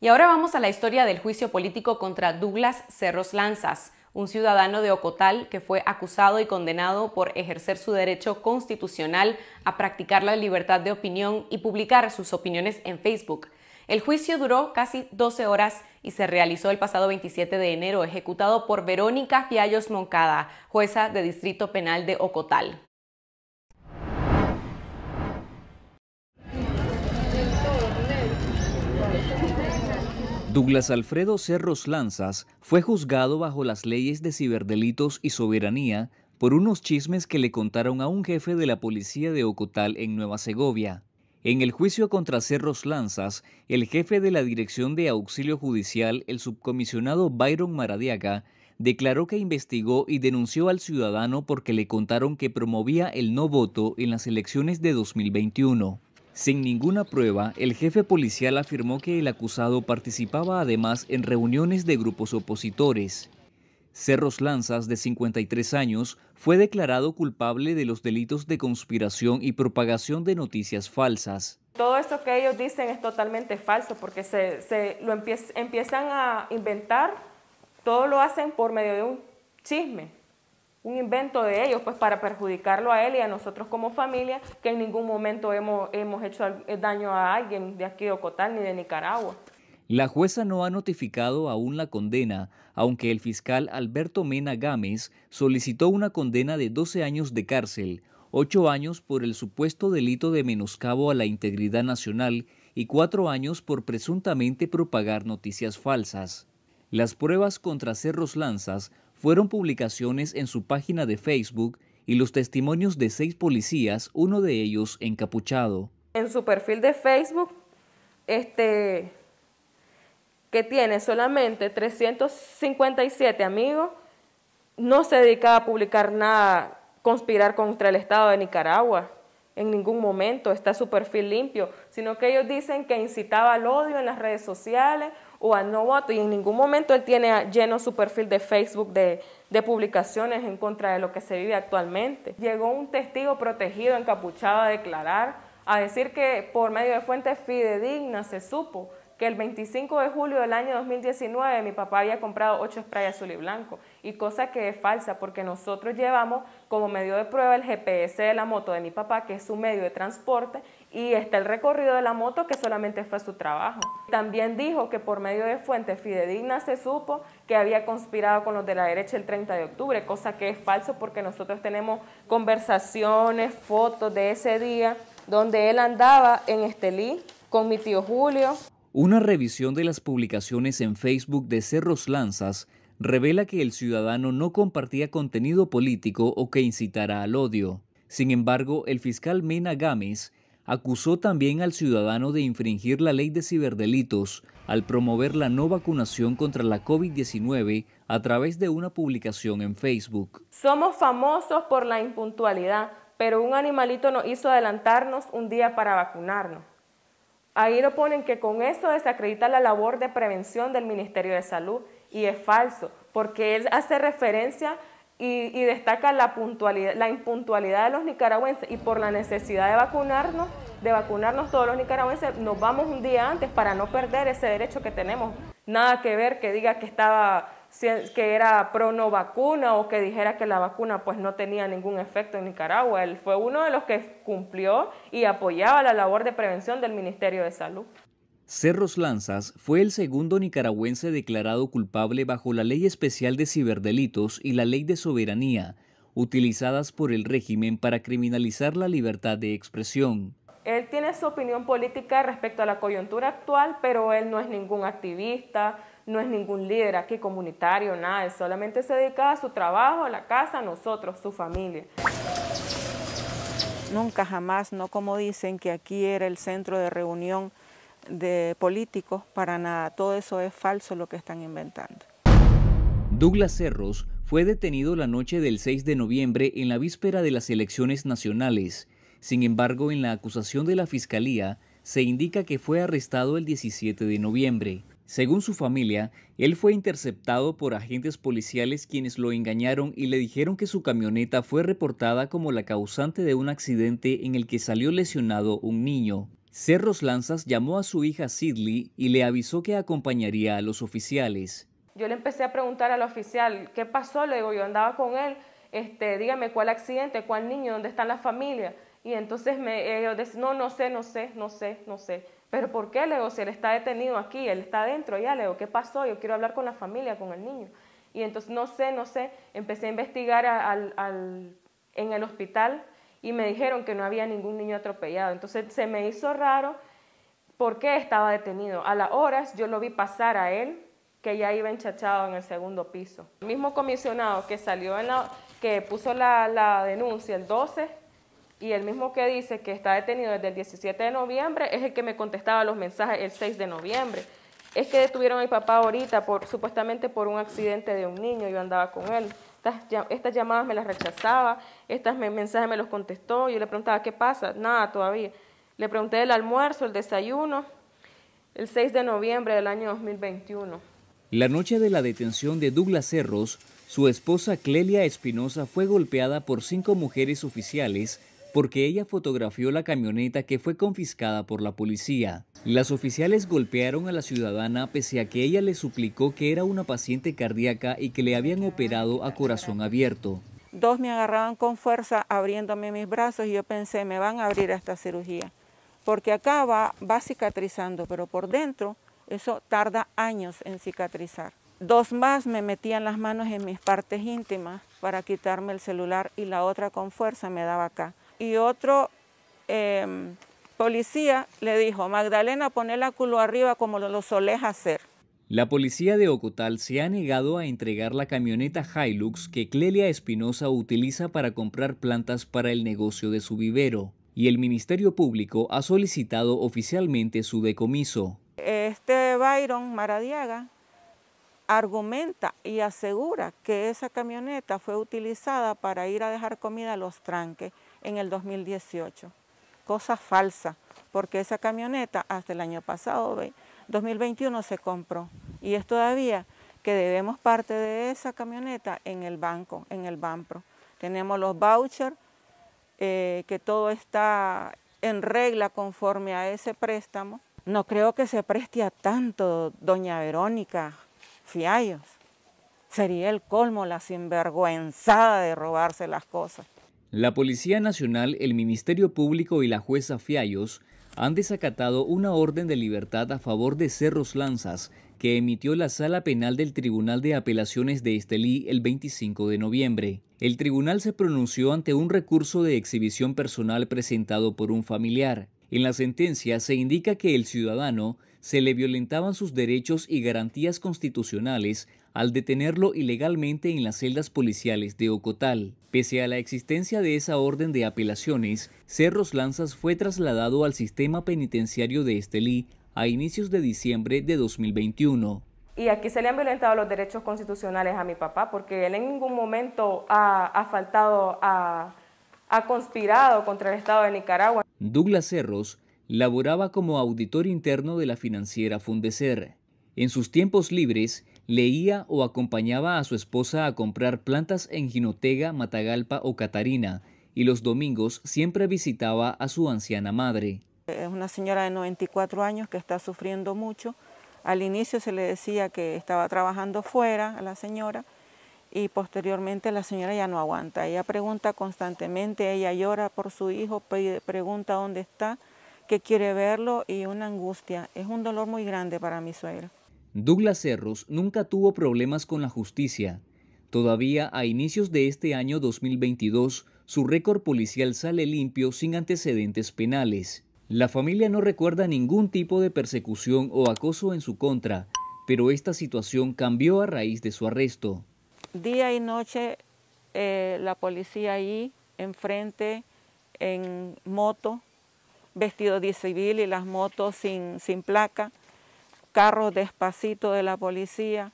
Y ahora vamos a la historia del juicio político contra Douglas Cerros Lanzas, un ciudadano de Ocotal que fue acusado y condenado por ejercer su derecho constitucional a practicar la libertad de opinión y publicar sus opiniones en Facebook. El juicio duró casi 12 horas y se realizó el pasado 27 de enero, ejecutado por Verónica Fiallos Moncada, jueza de Distrito Penal de Ocotal. Douglas Alfredo Cerros Lanzas fue juzgado bajo las leyes de ciberdelitos y soberanía por unos chismes que le contaron a un jefe de la policía de Ocotal en Nueva Segovia. En el juicio contra Cerros Lanzas, el jefe de la Dirección de Auxilio Judicial, el subcomisionado Byron Maradiaga, declaró que investigó y denunció al ciudadano porque le contaron que promovía el no voto en las elecciones de 2021. Sin ninguna prueba, el jefe policial afirmó que el acusado participaba además en reuniones de grupos opositores. Cerros Lanzas, de 53 años, fue declarado culpable de los delitos de conspiración y propagación de noticias falsas. Todo esto que ellos dicen es totalmente falso porque se, se lo empiezan a inventar, todo lo hacen por medio de un chisme un invento de ellos, pues para perjudicarlo a él y a nosotros como familia, que en ningún momento hemos, hecho eh, daño a alguien de aquí de Ocotán ni de Nicaragua. La jueza no ha notificado aún la condena, aunque el fiscal Alberto Mena Gámez solicitó una condena de 12 años de cárcel, 8 años por el supuesto delito de menoscabo a la integridad nacional y 4 años por presuntamente propagar noticias falsas. Las pruebas contra Cerros Lanzas fueron publicaciones en su página de Facebook y los testimonios de seis policías, uno de ellos encapuchado. En su perfil de Facebook, este, que tiene solamente 357 amigos, no se dedicaba a publicar nada, conspirar contra el Estado de Nicaragua. En ningún momento está su perfil limpio, sino que ellos dicen que incitaba al odio en las redes sociales o al no voto y en ningún momento él tiene lleno su perfil de Facebook de, de publicaciones en contra de lo que se vive actualmente. Llegó un testigo protegido encapuchado a declarar, a decir que por medio de fuentes fidedignas se supo que el 25 de julio del año 2019 mi papá había comprado ocho spray azul y blanco, y cosa que es falsa porque nosotros llevamos como medio de prueba el GPS de la moto de mi papá, que es su medio de transporte, y está el recorrido de la moto que solamente fue su trabajo. También dijo que por medio de fuentes fidedignas se supo que había conspirado con los de la derecha el 30 de octubre, cosa que es falso porque nosotros tenemos conversaciones, fotos de ese día donde él andaba en Estelí con mi tío Julio. Una revisión de las publicaciones en Facebook de Cerros Lanzas revela que el ciudadano no compartía contenido político o que incitara al odio. Sin embargo, el fiscal Mena Gámez acusó también al ciudadano de infringir la ley de ciberdelitos al promover la no vacunación contra la COVID-19 a través de una publicación en Facebook. Somos famosos por la impuntualidad, pero un animalito nos hizo adelantarnos un día para vacunarnos. Ahí lo ponen que con eso desacredita la labor de prevención del Ministerio de Salud y es falso, porque él hace referencia y, destaca la, la impuntualidad de los nicaragüenses y por la necesidad de vacunarnos, de vacunarnos todos los nicaragüenses, nos vamos un día antes para no perder ese derecho que tenemos. Nada que ver que diga que estaba que era pro vacuna o que dijera que la vacuna pues no tenía ningún efecto en Nicaragua. Él fue uno de los que cumplió y apoyaba la labor de prevención del Ministerio de Salud. Cerros Lanzas fue el segundo nicaragüense declarado culpable bajo la Ley Especial de Ciberdelitos y la Ley de Soberanía, utilizadas por el régimen para criminalizar la libertad de expresión. Él tiene su opinión política respecto a la coyuntura actual, pero él no es ningún activista, no es ningún líder aquí comunitario, nada. Él solamente se dedica a su trabajo, a la casa, a nosotros, su familia. Nunca jamás, no como dicen que aquí era el centro de reunión de políticos, para nada. Todo eso es falso lo que están inventando. Douglas Cerros fue detenido la noche del 6 de noviembre en la víspera de las elecciones nacionales sin embargo, en la acusación de la Fiscalía se indica que fue arrestado el 17 de noviembre. Según su familia, él fue interceptado por agentes policiales quienes lo engañaron y le dijeron que su camioneta fue reportada como la causante de un accidente en el que salió lesionado un niño. Cerros Lanzas llamó a su hija Sidley y le avisó que acompañaría a los oficiales. Yo le empecé a preguntar al oficial, ¿qué pasó? Le digo, yo andaba con él, este, dígame cuál accidente, cuál niño, dónde están las familias. Y entonces me, ellos dicen, no, no sé, no sé, no sé, no sé. Pero ¿por qué, Leo? Si él está detenido aquí, él está dentro ya, Leo, ¿qué pasó? Yo quiero hablar con la familia, con el niño. Y entonces, no sé, no sé, empecé a investigar al, en el hospital y me dijeron que no había ningún niño atropellado. Entonces se me hizo raro por qué estaba detenido. A las horas yo lo vi pasar a él, que ya iba enchachado en el segundo piso. El mismo comisionado que salió en la, que puso la, la denuncia el 12, y el mismo que dice que está detenido desde el 17 de noviembre es el que me contestaba los mensajes el 6 de noviembre. Es que detuvieron a mi papá ahorita por, supuestamente por un accidente de un niño, yo andaba con él. Estas, llamadas me las rechazaba, estos mensajes me los contestó, yo le preguntaba, ¿qué pasa? Nada todavía. Le pregunté el almuerzo, el desayuno, el 6 de noviembre del año 2021. La noche de la detención de Douglas Cerros, su esposa Clelia Espinosa fue golpeada por cinco mujeres oficiales porque ella fotografió la camioneta que fue confiscada por la policía. Las oficiales golpearon a la ciudadana pese a que ella le suplicó que era una paciente cardíaca y que le habían operado a corazón abierto. Dos me agarraban con fuerza abriéndome mis brazos y yo pensé, me van a abrir a esta cirugía, porque acá va, va cicatrizando, pero por dentro eso tarda años en cicatrizar. Dos más me metían las manos en mis partes íntimas para quitarme el celular y la otra con fuerza me daba acá y otro em, policía le dijo, Magdalena, la culo arriba como lo, lo hacer. La policía de Ocotal se ha negado a entregar la camioneta Hilux que Clelia Espinosa utiliza para comprar plantas para el negocio de su vivero y el Ministerio Público ha solicitado oficialmente su decomiso. Este Byron Maradiaga argumenta y asegura que esa camioneta fue utilizada para ir a dejar comida a los tranques en el 2018. Cosa falsa, porque esa camioneta hasta el año pasado, 2021, se compró y es todavía que debemos parte de esa camioneta en el banco, en el BAMPRO. Tenemos los vouchers, eh, que todo está en regla conforme a ese préstamo. No creo que se preste a tanto, doña Verónica Fiallos. Sería el colmo la sinvergüenzada de robarse las cosas. La Policía Nacional, el Ministerio Público y la jueza Fiallos han desacatado una orden de libertad a favor de Cerros Lanzas que emitió la Sala Penal del Tribunal de Apelaciones de Estelí el 25 de noviembre. El tribunal se pronunció ante un recurso de exhibición personal presentado por un familiar. En la sentencia se indica que el ciudadano se le violentaban sus derechos y garantías constitucionales al detenerlo ilegalmente en las celdas policiales de Ocotal. Pese a la existencia de esa orden de apelaciones, Cerros Lanzas fue trasladado al sistema penitenciario de Estelí a inicios de diciembre de 2021. Y aquí se le han violentado los derechos constitucionales a mi papá porque él en ningún momento ha, faltado, ha, conspirado contra el Estado de Nicaragua. Douglas Cerros laboraba como auditor interno de la financiera Fundecer. En sus tiempos libres, leía o acompañaba a su esposa a comprar plantas en Ginotega, Matagalpa o Catarina y los domingos siempre visitaba a su anciana madre. Es una señora de 94 años que está sufriendo mucho. Al inicio se le decía que estaba trabajando fuera a la señora y posteriormente la señora ya no aguanta. Ella pregunta constantemente, ella llora por su hijo, pregunta dónde está, que quiere verlo y una angustia. Es un dolor muy grande para mi suegra. Douglas Cerros nunca tuvo problemas con la justicia. Todavía a inicios de este año 2022, su récord policial sale limpio sin antecedentes penales. La familia no recuerda ningún tipo de persecución o acoso en su contra, pero esta situación cambió a raíz de su arresto. Día y noche eh, la policía ahí, enfrente, en moto, vestido de civil y las motos sin placa carros despacito de la policía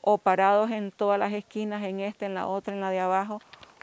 o parados en todas las esquinas, en esta, en la otra, en la de abajo,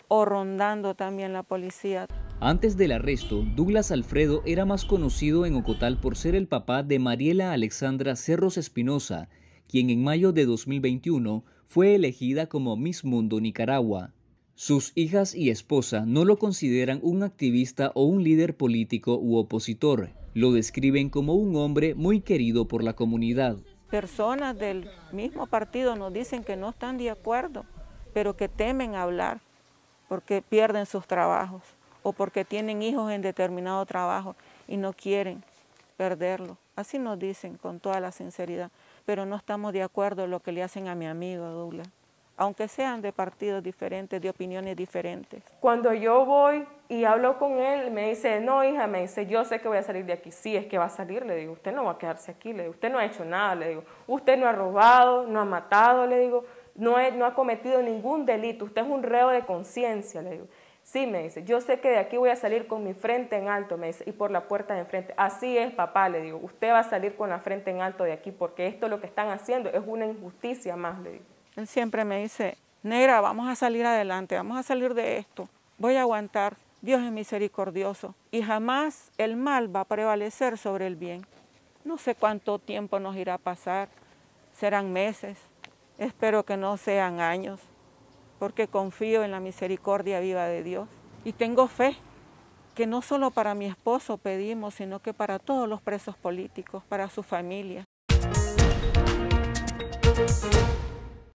o rondando también la policía. Antes del arresto, Douglas Alfredo era más conocido en Ocotal por ser el papá de Mariela Alexandra Cerros Espinosa, quien en mayo de 2021 fue elegida como Miss Mundo Nicaragua. Sus hijas y esposa no lo consideran un activista o un líder político u opositor. Lo describen como un hombre muy querido por la comunidad. Personas del mismo partido nos dicen que no están de acuerdo, pero que temen hablar porque pierden sus trabajos o porque tienen hijos en determinado trabajo y no quieren perderlo. Así nos dicen con toda la sinceridad, pero no estamos de acuerdo en lo que le hacen a mi amigo Douglas aunque sean de partidos diferentes, de opiniones diferentes. Cuando yo voy y hablo con él, me dice, no, hija, me dice, yo sé que voy a salir de aquí. Sí, es que va a salir, le digo, usted no va a quedarse aquí, le digo, usted no ha hecho nada, le digo, usted no ha robado, no ha matado, le digo, no, ha cometido ningún delito, usted es un reo de conciencia, le digo. Sí, me dice, yo sé que de aquí voy a salir con mi frente en alto, me dice, y por la puerta de enfrente. Así es, papá, le digo, usted va a salir con la frente en alto de aquí, porque esto lo que están haciendo es una injusticia más, le digo. Él siempre me dice, negra, vamos a salir adelante, vamos a salir de esto, voy a aguantar, Dios es misericordioso y jamás el mal va a prevalecer sobre el bien. No sé cuánto tiempo nos irá a pasar, serán meses, espero que no sean años, porque confío en la misericordia viva de Dios y tengo fe que no solo para mi esposo pedimos, sino que para todos los presos políticos, para su familia,